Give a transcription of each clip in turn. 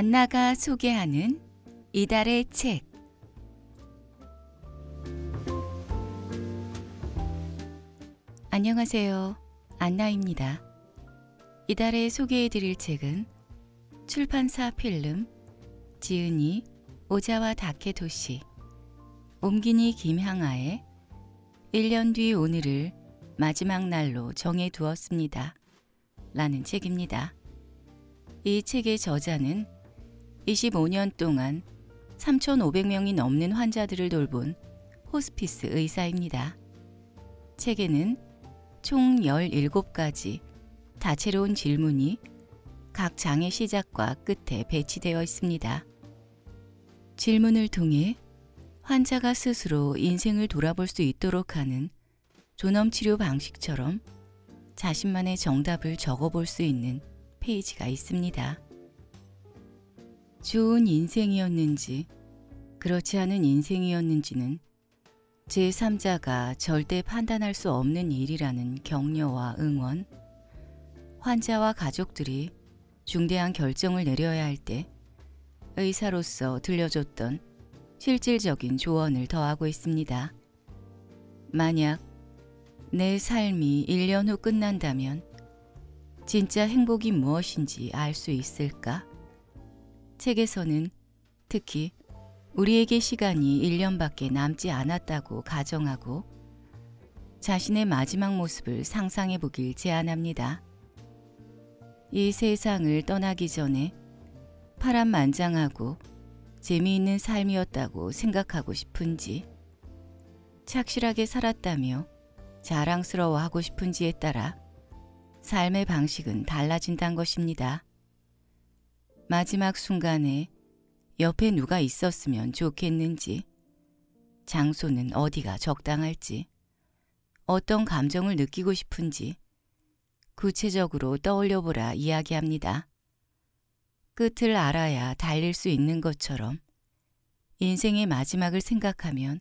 안나가 소개하는 이달의 책 안녕하세요. 안나입니다. 이달에 소개해 드릴 책은 출판사 필름, 지은이, 오자와 다케도시, 옴기니 김향아의 1년 뒤 오늘을 마지막 날로 정해 두었습니다. 라는 책입니다. 이 책의 저자는 25년 동안 3,500명이 넘는 환자들을 돌본 호스피스 의사입니다. 책에는 총 17가지 다채로운 질문이 각 장의 시작과 끝에 배치되어 있습니다. 질문을 통해 환자가 스스로 인생을 돌아볼 수 있도록 하는 존엄치료 방식처럼 자신만의 정답을 적어볼 수 있는 페이지가 있습니다. 좋은 인생이었는지 그렇지 않은 인생이었는지는 제3자가 절대 판단할 수 없는 일이라는 격려와 응원, 환자와 가족들이 중대한 결정을 내려야 할 때 의사로서 들려줬던 실질적인 조언을 더하고 있습니다. 만약 내 삶이 1년 후 끝난다면 진짜 행복이 무엇인지 알 수 있을까? 책에서는 특히 우리에게 시간이 1년밖에 남지 않았다고 가정하고 자신의 마지막 모습을 상상해 보길 제안합니다. 이 세상을 떠나기 전에 파란만장하고 재미있는 삶이었다고 생각하고 싶은지 착실하게 살았다며 자랑스러워하고 싶은지에 따라 삶의 방식은 달라진다는 것입니다. 마지막 순간에 옆에 누가 있었으면 좋겠는지 장소는 어디가 적당할지 어떤 감정을 느끼고 싶은지 구체적으로 떠올려보라 이야기합니다. 끝을 알아야 달릴 수 있는 것처럼 인생의 마지막을 생각하면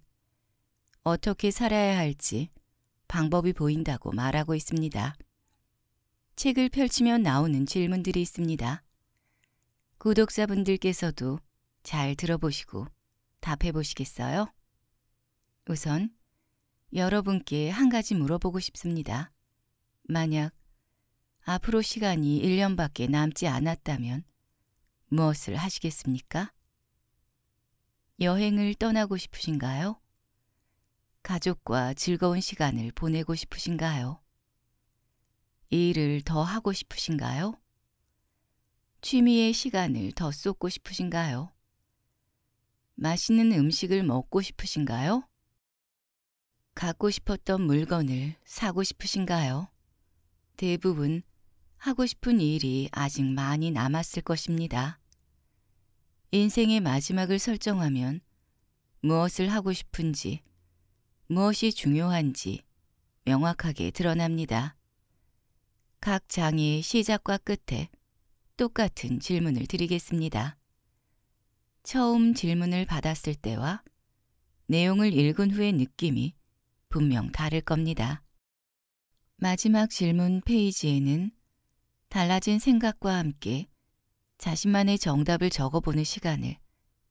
어떻게 살아야 할지 방법이 보인다고 말하고 있습니다. 책을 펼치면 나오는 질문들이 있습니다. 구독자분들께서도 잘 들어보시고 답해보시겠어요? 우선 여러분께 한 가지 물어보고 싶습니다. 만약 앞으로 시간이 1년밖에 남지 않았다면 무엇을 하시겠습니까? 여행을 떠나고 싶으신가요? 가족과 즐거운 시간을 보내고 싶으신가요? 일을 더 하고 싶으신가요? 취미의 시간을 더 쏟고 싶으신가요? 맛있는 음식을 먹고 싶으신가요? 갖고 싶었던 물건을 사고 싶으신가요? 대부분 하고 싶은 일이 아직 많이 남았을 것입니다. 인생의 마지막을 설정하면 무엇을 하고 싶은지, 무엇이 중요한지 명확하게 드러납니다. 각 장의 시작과 끝에 똑같은 질문을 드리겠습니다. 처음 질문을 받았을 때와 내용을 읽은 후의 느낌이 분명 다를 겁니다. 마지막 질문 페이지에는 달라진 생각과 함께 자신만의 정답을 적어보는 시간을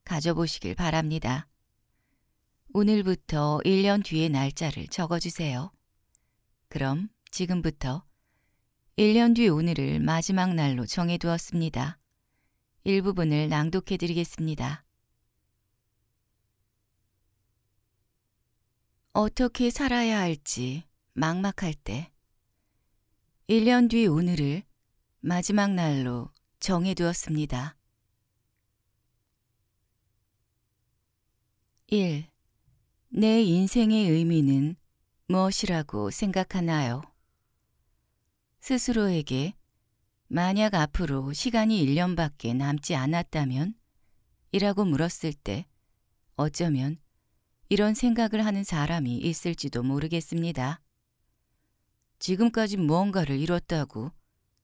가져보시길 바랍니다. 오늘부터 1년 뒤의 날짜를 적어주세요. 그럼 지금부터 1년 뒤 오늘을 마지막 날로 정해두었습니다. 일부분을 낭독해드리겠습니다. 어떻게 살아야 할지 막막할 때 1년 뒤 오늘을 마지막 날로 정해두었습니다. 1. 내 인생의 의미는 무엇이라고 생각하나요? 스스로에게 만약 앞으로 시간이 1년밖에 남지 않았다면? 이라고 물었을 때 어쩌면 이런 생각을 하는 사람이 있을지도 모르겠습니다. 지금까지 무언가를 잃었다고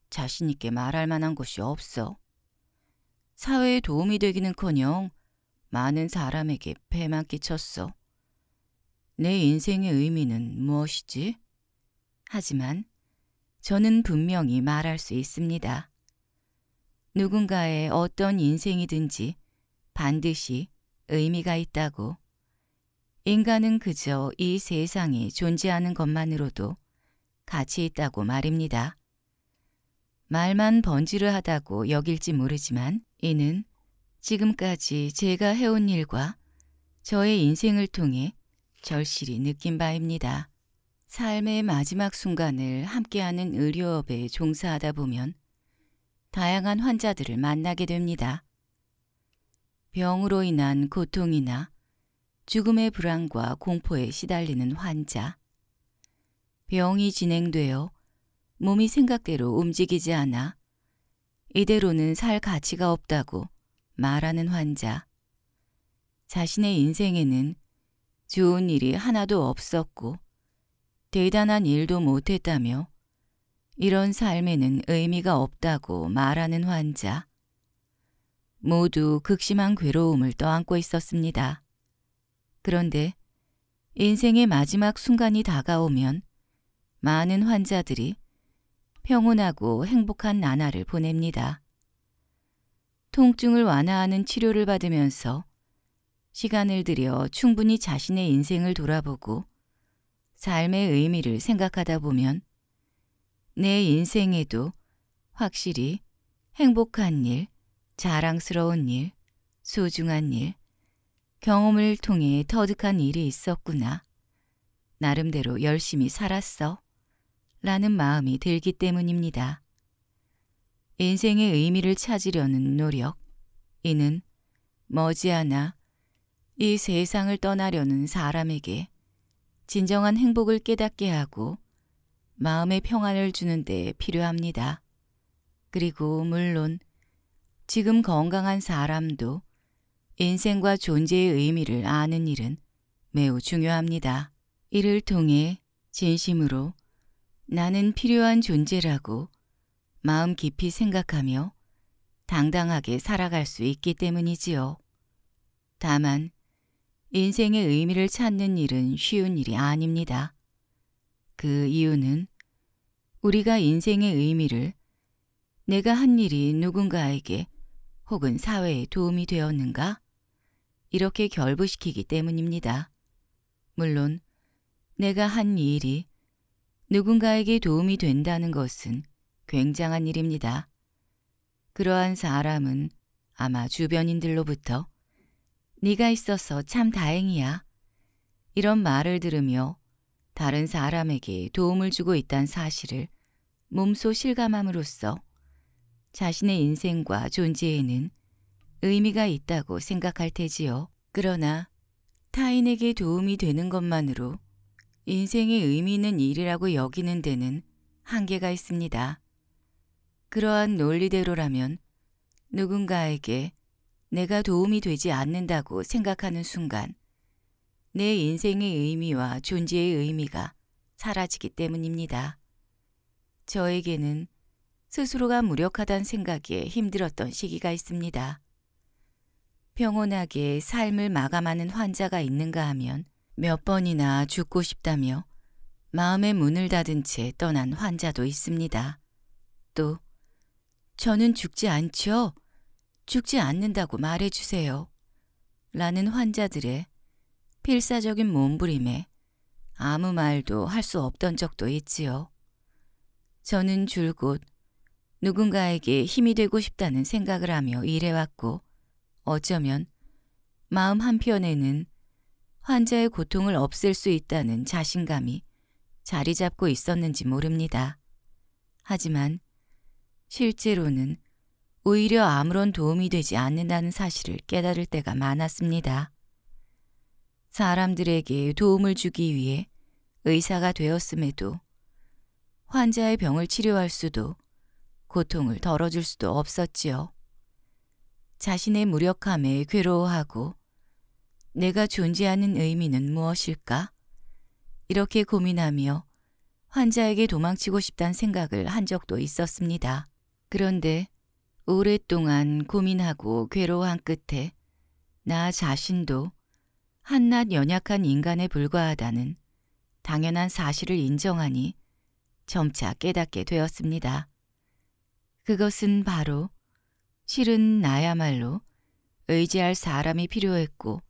자신있게 말할 만한 것이 없어. 사회에 도움이 되기는커녕 많은 사람에게 배만 끼쳤어. 내 인생의 의미는 무엇이지? 하지만 저는 분명히 말할 수 있습니다. 누군가의 어떤 인생이든지 반드시 의미가 있다고. 인간은 그저 이세상에 존재하는 것만으로도 가치 있다고 말입니다. 말만 번지르하다고 여길지 모르지만 이는 지금까지 제가 해온 일과 저의 인생을 통해 절실히 느낀 바입니다. 삶의 마지막 순간을 함께하는 의료업에 종사하다 보면 다양한 환자들을 만나게 됩니다. 병으로 인한 고통이나 죽음의 불안과 공포에 시달리는 환자, 병이 진행되어 몸이 생각대로 움직이지 않아 이대로는 살 가치가 없다고 말하는 환자, 자신의 인생에는 좋은 일이 하나도 없었고 대단한 일도 못했다며 이런 삶에는 의미가 없다고 말하는 환자. 모두 극심한 괴로움을 떠안고 있었습니다. 그런데 인생의 마지막 순간이 다가오면 많은 환자들이 평온하고 행복한 나날을 보냅니다. 통증을 완화하는 치료를 받으면서 시간을 들여 충분히 자신의 인생을 돌아보고 삶의 의미를 생각하다 보면 내 인생에도 확실히 행복한 일, 자랑스러운 일, 소중한 일, 경험을 통해 터득한 일이 있었구나. 나름대로 열심히 살았어. 라는 마음이 들기 때문입니다. 인생의 의미를 찾으려는 노력, 이는 머지않아 이 세상을 떠나려는 사람에게 진정한 행복을 깨닫게 하고 마음의 평안을 주는 데 필요합니다. 그리고 물론 지금 건강한 사람도 인생과 존재의 의미를 아는 일은 매우 중요합니다. 이를 통해 진심으로 나는 필요한 존재라고 마음 깊이 생각하며 당당하게 살아갈 수 있기 때문이지요. 다만 인생의 의미를 찾는 일은 쉬운 일이 아닙니다. 그 이유는 우리가 인생의 의미를 내가 한 일이 누군가에게 혹은 사회에 도움이 되었는가? 이렇게 결부시키기 때문입니다. 물론 내가 한 일이 누군가에게 도움이 된다는 것은 굉장한 일입니다. 그러한 사람은 아마 주변인들로부터 네가 있어서 참 다행이야. 이런 말을 들으며 다른 사람에게 도움을 주고 있다는 사실을 몸소 실감함으로써 자신의 인생과 존재에는 의미가 있다고 생각할 테지요. 그러나 타인에게 도움이 되는 것만으로 인생의 의미 있는 일이라고 여기는 데는 한계가 있습니다. 그러한 논리대로라면 누군가에게 내가 도움이 되지 않는다고 생각하는 순간 내 인생의 의미와 존재의 의미가 사라지기 때문입니다. 저에게는 스스로가 무력하단 생각에 힘들었던 시기가 있습니다. 평온하게 삶을 마감하는 환자가 있는가 하면 몇 번이나 죽고 싶다며 마음의 문을 닫은 채 떠난 환자도 있습니다. 또 저는 죽지 않죠 죽지 않는다고 말해주세요. 라는 환자들의 필사적인 몸부림에 아무 말도 할 수 없던 적도 있지요. 저는 줄곧 누군가에게 힘이 되고 싶다는 생각을 하며 일해왔고 어쩌면 마음 한편에는 환자의 고통을 없앨 수 있다는 자신감이 자리 잡고 있었는지 모릅니다. 하지만 실제로는 오히려 아무런 도움이 되지 않는다는 사실을 깨달을 때가 많았습니다. 사람들에게 도움을 주기 위해 의사가 되었음에도 환자의 병을 치료할 수도 고통을 덜어줄 수도 없었지요. 자신의 무력함에 괴로워하고 내가 존재하는 의미는 무엇일까? 이렇게 고민하며 환자에게 도망치고 싶단 생각을 한 적도 있었습니다. 그런데 오랫동안 고민하고 괴로워한 끝에 나 자신도 한낱 연약한 인간에 불과하다는 당연한 사실을 인정하니 점차 깨닫게 되었습니다. 그것은 바로 실은 나야말로 의지할 사람이 필요했고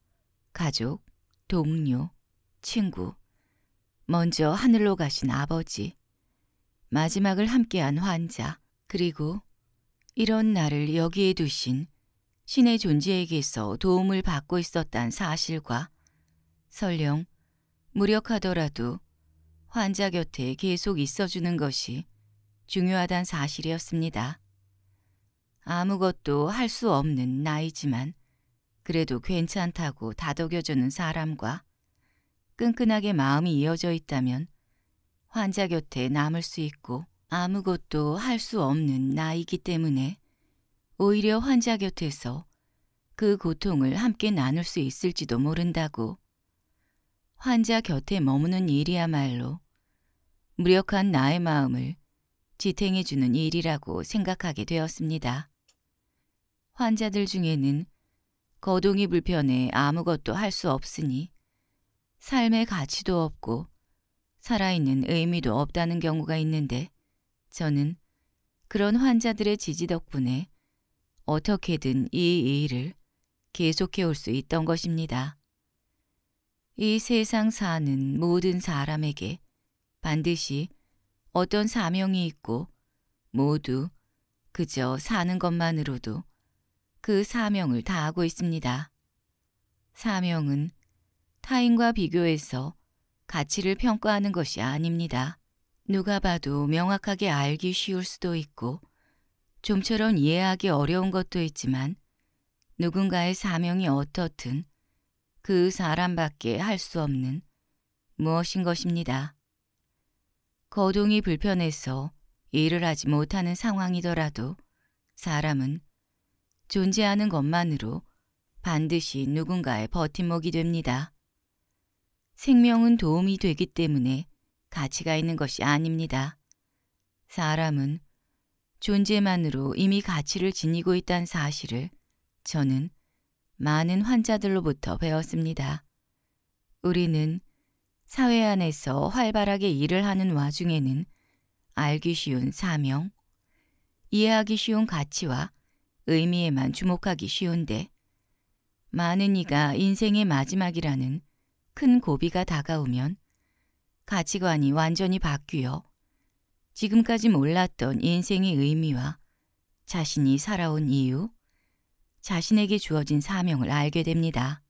가족, 동료, 친구, 먼저 하늘로 가신 아버지, 마지막을 함께한 환자, 그리고 이런 나를 여기에 두신 신의 존재에게서 도움을 받고 있었단 사실과 설령 무력하더라도 환자 곁에 계속 있어주는 것이 중요하단 사실이었습니다. 아무것도 할 수 없는 나이지만 그래도 괜찮다고 다독여주는 사람과 끈끈하게 마음이 이어져 있다면 환자 곁에 남을 수 있고 아무것도 할 수 없는 나이기 때문에 오히려 환자 곁에서 그 고통을 함께 나눌 수 있을지도 모른다고 환자 곁에 머무는 일이야말로 무력한 나의 마음을 지탱해주는 일이라고 생각하게 되었습니다. 환자들 중에는 거동이 불편해 아무것도 할 수 없으니 삶의 가치도 없고 살아있는 의미도 없다는 경우가 있는데 저는 그런 환자들의 지지 덕분에 어떻게든 이 일을 계속해 올 수 있던 것입니다. 이 세상 사는 모든 사람에게 반드시 어떤 사명이 있고 모두 그저 사는 것만으로도 그 사명을 다하고 있습니다. 사명은 타인과 비교해서 가치를 평가하는 것이 아닙니다. 누가 봐도 명확하게 알기 쉬울 수도 있고 좀처럼 이해하기 어려운 것도 있지만 누군가의 사명이 어떻든 그 사람밖에 할 수 없는 무엇인 것입니다. 거동이 불편해서 일을 하지 못하는 상황이더라도 사람은 존재하는 것만으로 반드시 누군가의 버팀목이 됩니다. 생명은 도움이 되기 때문에 가치가 있는 것이 아닙니다. 사람은 존재만으로 이미 가치를 지니고 있다는 사실을 저는 많은 환자들로부터 배웠습니다. 우리는 사회 안에서 활발하게 일을 하는 와중에는 알기 쉬운 사명, 이해하기 쉬운 가치와 의미에만 주목하기 쉬운데 많은 이가 인생의 마지막이라는 큰 고비가 다가오면 가치관이 완전히 바뀌어 지금까지 몰랐던 인생의 의미와 자신이 살아온 이유, 자신에게 주어진 사명을 알게 됩니다.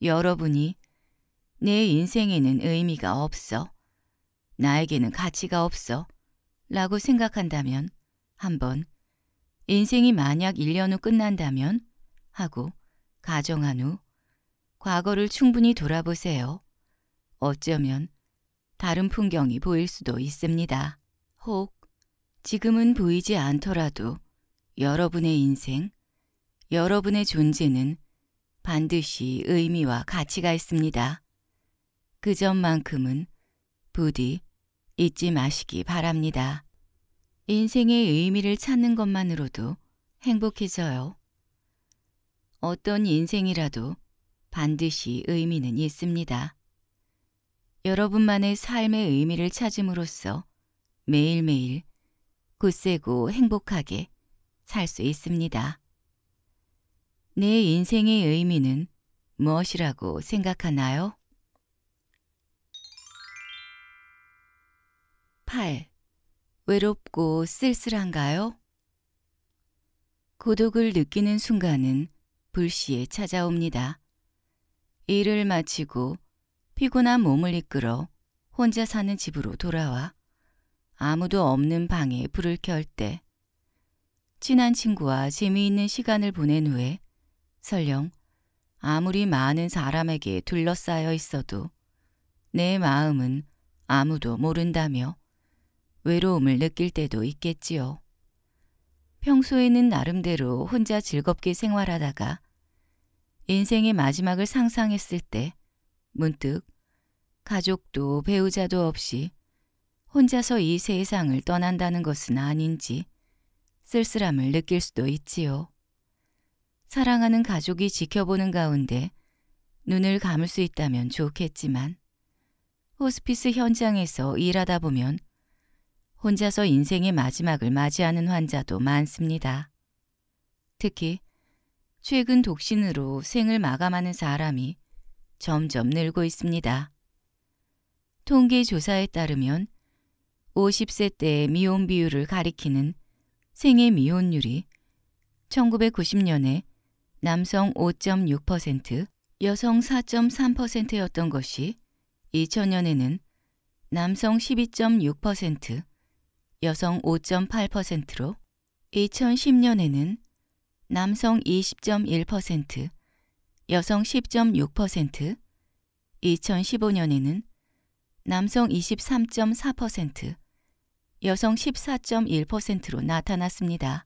여러분이 내 인생에는 의미가 없어, 나에게는 가치가 없어 라고 생각한다면 한번 인생이 만약 1년 후 끝난다면 하고 가정한 후 과거를 충분히 돌아보세요. 어쩌면 다른 풍경이 보일 수도 있습니다. 혹 지금은 보이지 않더라도 여러분의 인생, 여러분의 존재는 반드시 의미와 가치가 있습니다. 그 점만큼은 부디 잊지 마시기 바랍니다. 인생의 의미를 찾는 것만으로도 행복해져요. 어떤 인생이라도 반드시 의미는 있습니다. 여러분만의 삶의 의미를 찾음으로써 매일매일 굳세고 행복하게 살 수 있습니다. 내 인생의 의미는 무엇이라고 생각하나요? 8. 외롭고 쓸쓸한가요? 고독을 느끼는 순간은 불시에 찾아옵니다. 일을 마치고 피곤한 몸을 이끌어 혼자 사는 집으로 돌아와 아무도 없는 방에 불을 켤 때 친한 친구와 재미있는 시간을 보낸 후에 설령 아무리 많은 사람에게 둘러싸여 있어도 내 마음은 아무도 모른다며 외로움을 느낄 때도 있겠지요. 평소에는 나름대로 혼자 즐겁게 생활하다가 인생의 마지막을 상상했을 때 문득 가족도 배우자도 없이 혼자서 이 세상을 떠난다는 것은 아닌지 쓸쓸함을 느낄 수도 있지요. 사랑하는 가족이 지켜보는 가운데 눈을 감을 수 있다면 좋겠지만 호스피스 현장에서 일하다 보면 혼자서 인생의 마지막을 맞이하는 환자도 많습니다. 특히 최근 독신으로 생을 마감하는 사람이 점점 늘고 있습니다. 통계조사에 따르면 50세 때의 미혼 비율을 가리키는 생애 미혼율이 1990년에 남성 5.6%, 여성 4.3%였던 것이 2000년에는 남성 12.6%, 여성 5.8%로 2010년에는 남성 20.1%, 여성 10.6%, 2015년에는 남성 23.4%, 여성 14.1%로 나타났습니다.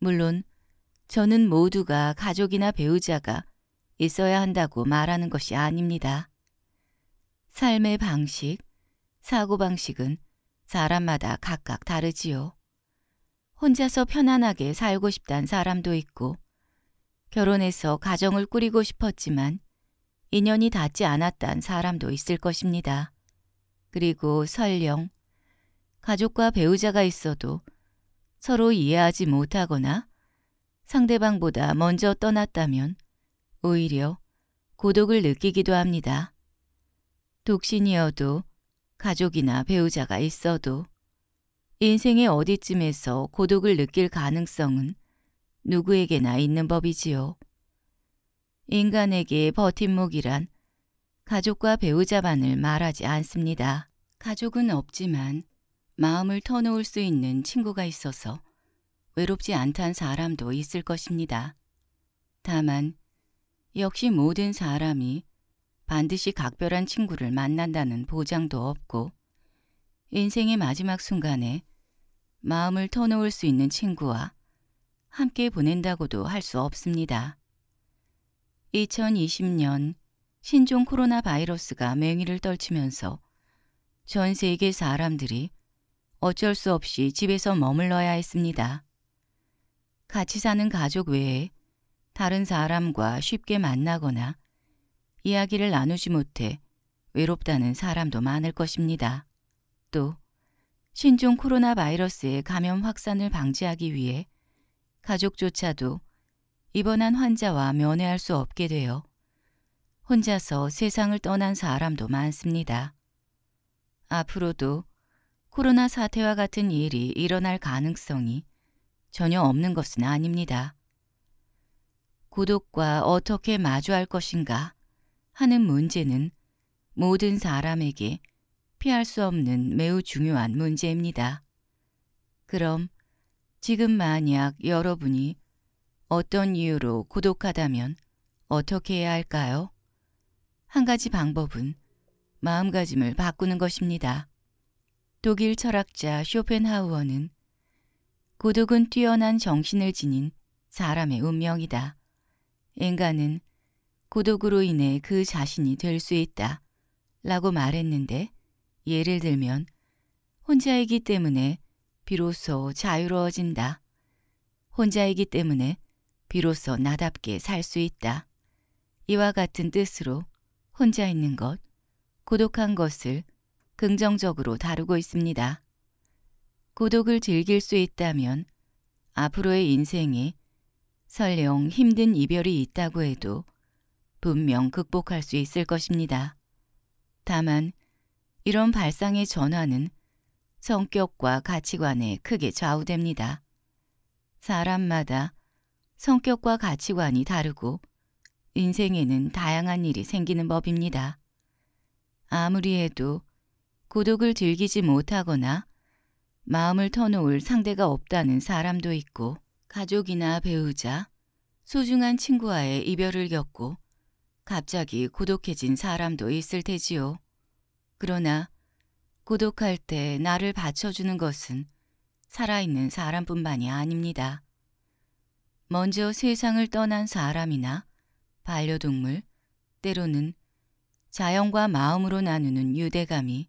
물론 저는 모두가 가족이나 배우자가 있어야 한다고 말하는 것이 아닙니다. 삶의 방식, 사고방식은 사람마다 각각 다르지요. 혼자서 편안하게 살고 싶단 사람도 있고 결혼해서 가정을 꾸리고 싶었지만 인연이 닿지 않았단 사람도 있을 것입니다. 그리고 설령 가족과 배우자가 있어도 서로 이해하지 못하거나 상대방보다 먼저 떠났다면 오히려 고독을 느끼기도 합니다. 독신이어도 가족이나 배우자가 있어도 인생의 어디쯤에서 고독을 느낄 가능성은 누구에게나 있는 법이지요. 인간에게 버팀목이란 가족과 배우자만을 말하지 않습니다. 가족은 없지만 마음을 터놓을 수 있는 친구가 있어서 외롭지 않단 사람도 있을 것입니다. 다만 역시 모든 사람이 반드시 각별한 친구를 만난다는 보장도 없고 인생의 마지막 순간에 마음을 터놓을 수 있는 친구와 함께 보낸다고도 할 수 없습니다. 2020년 신종 코로나 바이러스가 맹위를 떨치면서 전 세계 사람들이 어쩔 수 없이 집에서 머물러야 했습니다. 같이 사는 가족 외에 다른 사람과 쉽게 만나거나 이야기를 나누지 못해 외롭다는 사람도 많을 것입니다. 또 신종 코로나 바이러스의 감염 확산을 방지하기 위해 가족조차도 입원한 환자와 면회할 수 없게 되어 혼자서 세상을 떠난 사람도 많습니다. 앞으로도 코로나 사태와 같은 일이 일어날 가능성이 전혀 없는 것은 아닙니다. 고독과 어떻게 마주할 것인가 하는 문제는 모든 사람에게 피할 수 없는 매우 중요한 문제입니다. 그럼 지금 만약 여러분이 어떤 이유로 고독하다면 어떻게 해야 할까요? 한 가지 방법은 마음가짐을 바꾸는 것입니다. 독일 철학자 쇼펜하우어는 고독은 뛰어난 정신을 지닌 사람의 운명이다. 인간은 고독으로 인해 그 자신이 될 수 있다 라고 말했는데 예를 들면 혼자이기 때문에 비로소 자유로워진다. 혼자이기 때문에 비로소 나답게 살 수 있다. 이와 같은 뜻으로 혼자 있는 것, 고독한 것을 긍정적으로 다루고 있습니다. 고독을 즐길 수 있다면 앞으로의 인생에 설령 힘든 이별이 있다고 해도 분명 극복할 수 있을 것입니다. 다만 이런 발상의 전환은 성격과 가치관에 크게 좌우됩니다. 사람마다 성격과 가치관이 다르고 인생에는 다양한 일이 생기는 법입니다. 아무리 해도 고독을 즐기지 못하거나 마음을 터놓을 상대가 없다는 사람도 있고 가족이나 배우자, 소중한 친구와의 이별을 겪고 갑자기 고독해진 사람도 있을 테지요. 그러나 고독할 때 나를 받쳐주는 것은 살아있는 사람뿐만이 아닙니다. 먼저 세상을 떠난 사람이나 반려동물, 때로는 자연과 마음으로 나누는 유대감이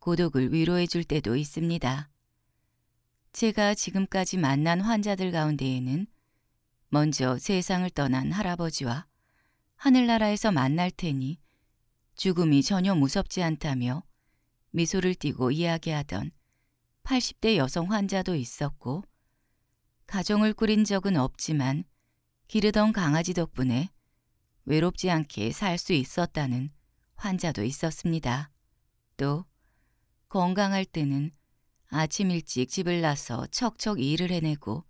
고독을 위로해 줄 때도 있습니다. 제가 지금까지 만난 환자들 가운데에는 먼저 세상을 떠난 할아버지와 하늘나라에서 만날 테니 죽음이 전혀 무섭지 않다며 미소를 띠고 이야기하던 80대 여성 환자도 있었고 가정을 꾸린 적은 없지만 기르던 강아지 덕분에 외롭지 않게 살 수 있었다는 환자도 있었습니다. 또 건강할 때는 아침 일찍 집을 나서 척척 일을 해내고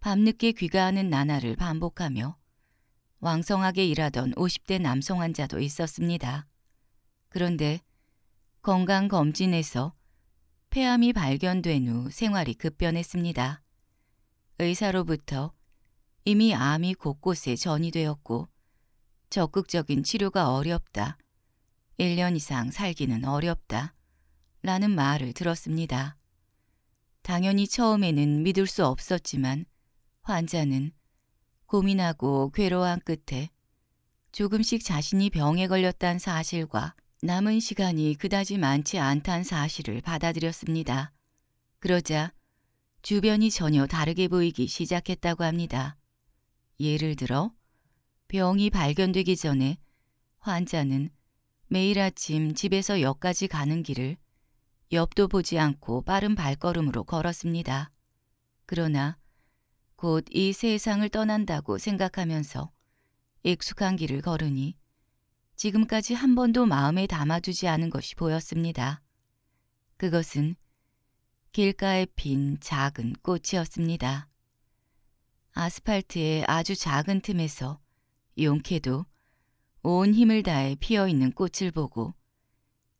밤늦게 귀가하는 나날을 반복하며 왕성하게 일하던 50대 남성 환자도 있었습니다. 그런데 건강검진에서 폐암이 발견된 후 생활이 급변했습니다. 의사로부터 이미 암이 곳곳에 전이되었고 적극적인 치료가 어렵다. 1년 이상 살기는 어렵다. 라는 말을 들었습니다. 당연히 처음에는 믿을 수 없었지만 환자는 고민하고 괴로워한 끝에 조금씩 자신이 병에 걸렸다는 사실과 남은 시간이 그다지 많지 않단 사실을 받아들였습니다. 그러자 주변이 전혀 다르게 보이기 시작했다고 합니다. 예를 들어 병이 발견되기 전에 환자는 매일 아침 집에서 역까지 가는 길을 옆도 보지 않고 빠른 발걸음으로 걸었습니다. 그러나 곧 이 세상을 떠난다고 생각하면서 익숙한 길을 걸으니 지금까지 한 번도 마음에 담아두지 않은 것이 보였습니다. 그것은 길가에 핀 작은 꽃이었습니다. 아스팔트의 아주 작은 틈에서 용케도 온 힘을 다해 피어있는 꽃을 보고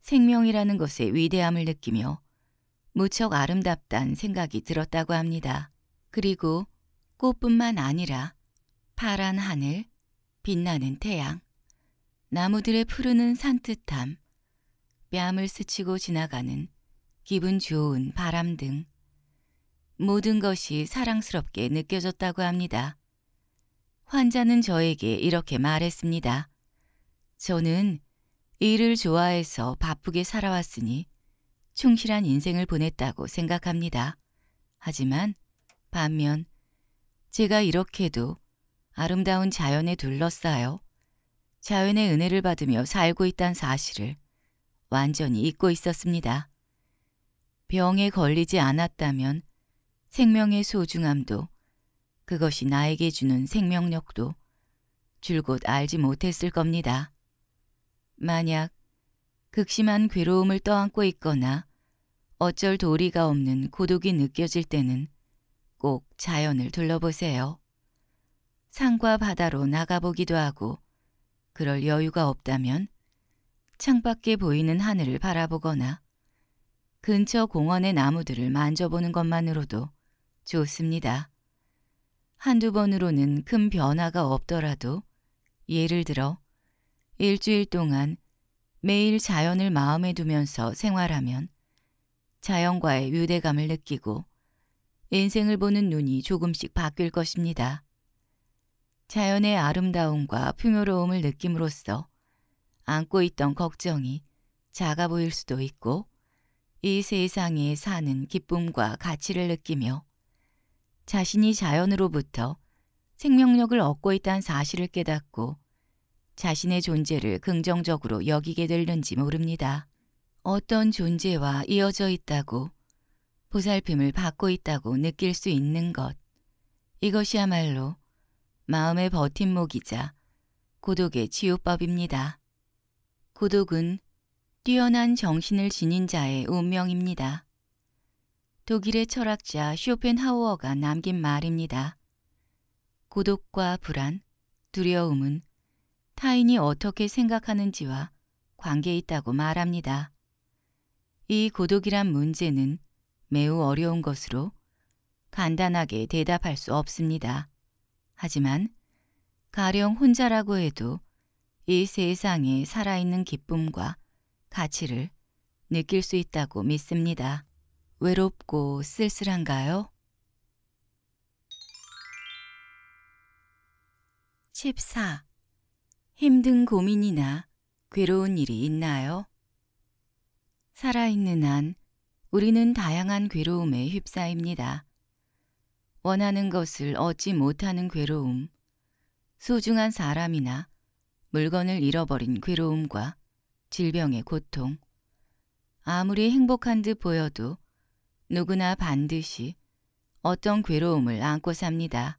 생명이라는 것의 위대함을 느끼며 무척 아름답단 생각이 들었다고 합니다. 그리고 꽃뿐만 아니라 파란 하늘, 빛나는 태양, 나무들의 푸르는 산뜻함, 뺨을 스치고 지나가는 기분 좋은 바람 등 모든 것이 사랑스럽게 느껴졌다고 합니다. 환자는 저에게 이렇게 말했습니다. 저는 일을 좋아해서 바쁘게 살아왔으니 충실한 인생을 보냈다고 생각합니다. 하지만 반면 제가 이렇게도 아름다운 자연에 둘러싸여 자연의 은혜를 받으며 살고 있다는 사실을 완전히 잊고 있었습니다. 병에 걸리지 않았다면 생명의 소중함도 그것이 나에게 주는 생명력도 줄곧 알지 못했을 겁니다. 만약 극심한 괴로움을 떠안고 있거나 어쩔 도리가 없는 고독이 느껴질 때는 꼭 자연을 둘러보세요. 산과 바다로 나가보기도 하고 그럴 여유가 없다면 창밖에 보이는 하늘을 바라보거나 근처 공원의 나무들을 만져보는 것만으로도 좋습니다. 한두 번으로는 큰 변화가 없더라도 예를 들어 일주일 동안 매일 자연을 마음에 두면서 생활하면 자연과의 유대감을 느끼고 인생을 보는 눈이 조금씩 바뀔 것입니다. 자연의 아름다움과 풍요로움을 느낌으로써 안고 있던 걱정이 작아 보일 수도 있고 이 세상에 사는 기쁨과 가치를 느끼며 자신이 자연으로부터 생명력을 얻고 있다는 사실을 깨닫고 자신의 존재를 긍정적으로 여기게 될는지 모릅니다. 어떤 존재와 이어져 있다고 보살핌을 받고 있다고 느낄 수 있는 것 이것이야말로 마음의 버팀목이자 고독의 치유법입니다. 고독은 뛰어난 정신을 지닌 자의 운명입니다. 독일의 철학자 쇼펜하우어가 남긴 말입니다. 고독과 불안, 두려움은 타인이 어떻게 생각하는지와 관계 있다고 말합니다. 이 고독이란 문제는 매우 어려운 것으로 간단하게 대답할 수 없습니다. 하지만 가령 혼자라고 해도 이 세상에 살아있는 기쁨과 가치를 느낄 수 있다고 믿습니다. 외롭고 쓸쓸한가요? 14. 힘든 고민이나 괴로운 일이 있나요? 살아있는 한 우리는 다양한 괴로움에 휩싸입니다. 원하는 것을 얻지 못하는 괴로움, 소중한 사람이나 물건을 잃어버린 괴로움과 질병의 고통, 아무리 행복한 듯 보여도 누구나 반드시 어떤 괴로움을 안고 삽니다.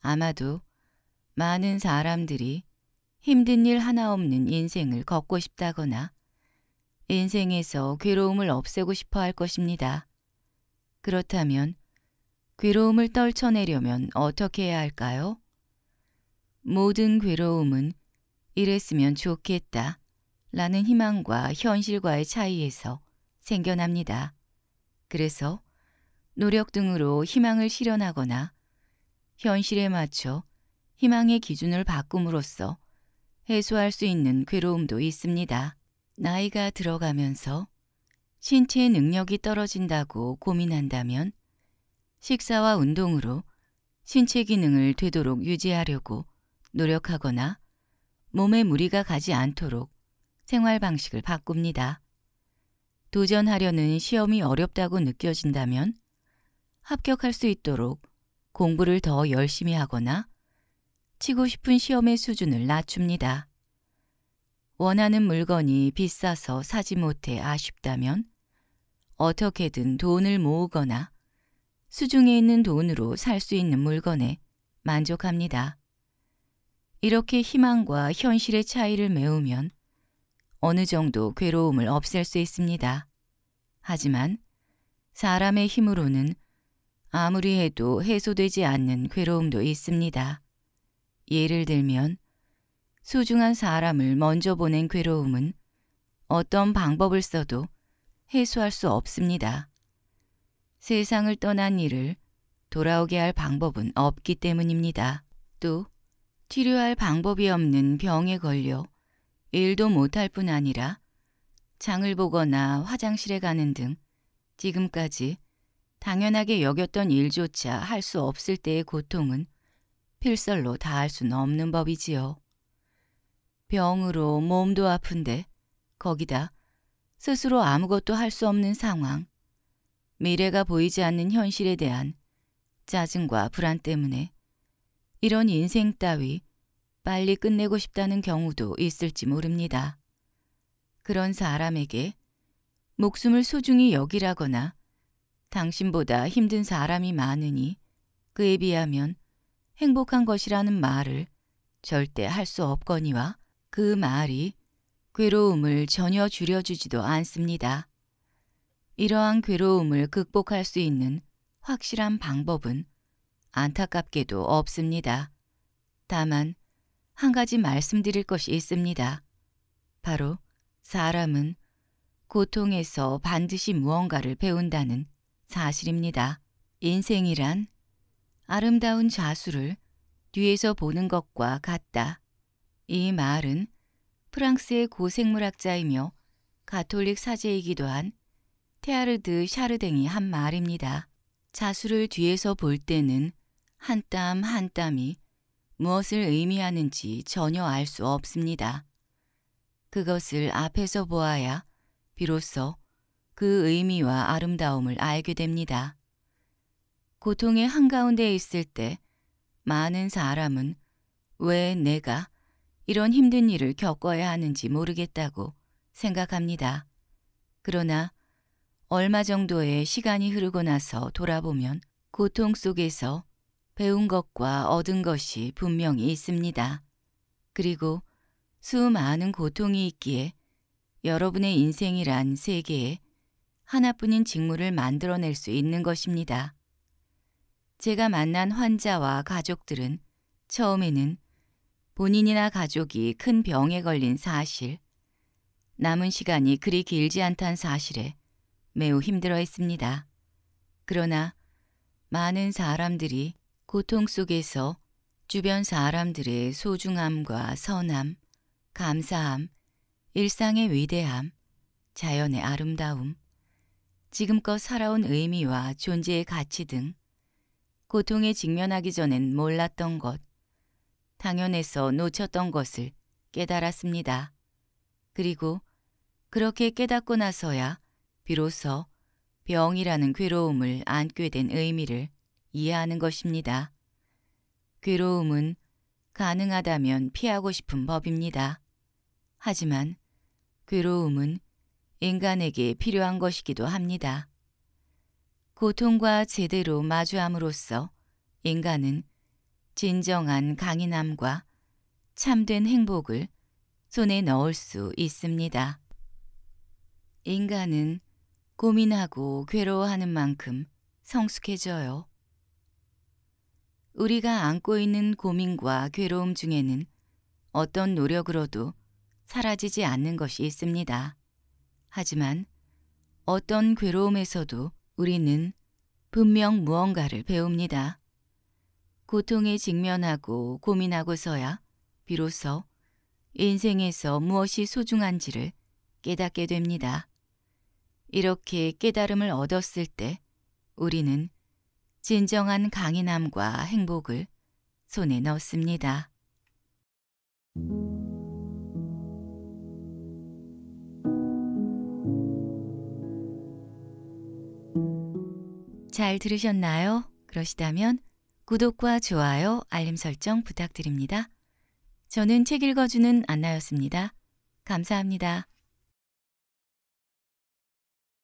아마도 많은 사람들이 힘든 일 하나 없는 인생을 걷고 싶다거나 인생에서 괴로움을 없애고 싶어 할 것입니다. 그렇다면 괴로움을 떨쳐내려면 어떻게 해야 할까요? 모든 괴로움은 이랬으면 좋겠다 라는 희망과 현실과의 차이에서 생겨납니다. 그래서 노력 등으로 희망을 실현하거나 현실에 맞춰 희망의 기준을 바꿈으로써 해소할 수 있는 괴로움도 있습니다. 나이가 들어가면서 신체의 능력이 떨어진다고 고민한다면 식사와 운동으로 신체 기능을 되도록 유지하려고 노력하거나 몸에 무리가 가지 않도록 생활 방식을 바꿉니다. 도전하려는 시험이 어렵다고 느껴진다면 합격할 수 있도록 공부를 더 열심히 하거나 치고 싶은 시험의 수준을 낮춥니다. 원하는 물건이 비싸서 사지 못해 아쉽다면 어떻게든 돈을 모으거나 수중에 있는 돈으로 살 수 있는 물건에 만족합니다. 이렇게 희망과 현실의 차이를 메우면 어느 정도 괴로움을 없앨 수 있습니다. 하지만 사람의 힘으로는 아무리 해도 해소되지 않는 괴로움도 있습니다. 예를 들면 소중한 사람을 먼저 보낸 괴로움은 어떤 방법을 써도 해소할 수 없습니다. 세상을 떠난 이를 돌아오게 할 방법은 없기 때문입니다. 또 치료할 방법이 없는 병에 걸려 일도 못할 뿐 아니라 장을 보거나 화장실에 가는 등 지금까지 당연하게 여겼던 일조차 할 수 없을 때의 고통은 필설로 다할 수 없는 법이지요. 병으로 몸도 아픈데 거기다 스스로 아무것도 할 수 없는 상황. 미래가 보이지 않는 현실에 대한 짜증과 불안 때문에 이런 인생 따위 빨리 끝내고 싶다는 경우도 있을지 모릅니다. 그런 사람에게 목숨을 소중히 여기라거나 당신보다 힘든 사람이 많으니 그에 비하면 행복한 것이라는 말을 절대 할 수 없거니와 그 말이 괴로움을 전혀 줄여주지도 않습니다. 이러한 괴로움을 극복할 수 있는 확실한 방법은 안타깝게도 없습니다. 다만 한 가지 말씀드릴 것이 있습니다. 바로 사람은 고통에서 반드시 무언가를 배운다는 사실입니다. 인생이란 아름다운 자수를 뒤에서 보는 것과 같다. 이 말은 프랑스의 고생물학자이며 가톨릭 사제이기도 한 테아르드 샤르댕이 한 말입니다. 자수를 뒤에서 볼 때는 한 땀 한 땀이 무엇을 의미하는지 전혀 알 수 없습니다. 그것을 앞에서 보아야 비로소 그 의미와 아름다움을 알게 됩니다. 고통의 한가운데 있을 때 많은 사람은 왜 내가 이런 힘든 일을 겪어야 하는지 모르겠다고 생각합니다. 그러나 얼마 정도의 시간이 흐르고 나서 돌아보면 고통 속에서 배운 것과 얻은 것이 분명히 있습니다. 그리고 수많은 고통이 있기에 여러분의 인생이란 세계에 하나뿐인 직무를 만들어낼 수 있는 것입니다. 제가 만난 환자와 가족들은 처음에는 본인이나 가족이 큰 병에 걸린 사실, 남은 시간이 그리 길지 않다는 사실에 매우 힘들어했습니다. 그러나 많은 사람들이 고통 속에서 주변 사람들의 소중함과 선함, 감사함, 일상의 위대함, 자연의 아름다움, 지금껏 살아온 의미와 존재의 가치 등 고통에 직면하기 전엔 몰랐던 것, 당연해서 놓쳤던 것을 깨달았습니다. 그리고 그렇게 깨닫고 나서야 비로소 병이라는 괴로움을 안게 된 의미를 이해하는 것입니다. 괴로움은 가능하다면 피하고 싶은 법입니다. 하지만 괴로움은 인간에게 필요한 것이기도 합니다. 고통과 제대로 마주함으로써 인간은 진정한 강인함과 참된 행복을 손에 넣을 수 있습니다. 인간은 고민하고 괴로워하는 만큼 성숙해져요. 우리가 안고 있는 고민과 괴로움 중에는 어떤 노력으로도 사라지지 않는 것이 있습니다. 하지만 어떤 괴로움에서도 우리는 분명 무언가를 배웁니다. 고통에 직면하고 고민하고서야 비로소 인생에서 무엇이 소중한지를 깨닫게 됩니다. 이렇게 깨달음을 얻었을 때 우리는 진정한 강인함과 행복을 손에 넣습니다. 잘 들으셨나요? 그러시다면 구독과 좋아요, 알림 설정 부탁드립니다. 저는 책 읽어주는 안나였습니다. 감사합니다.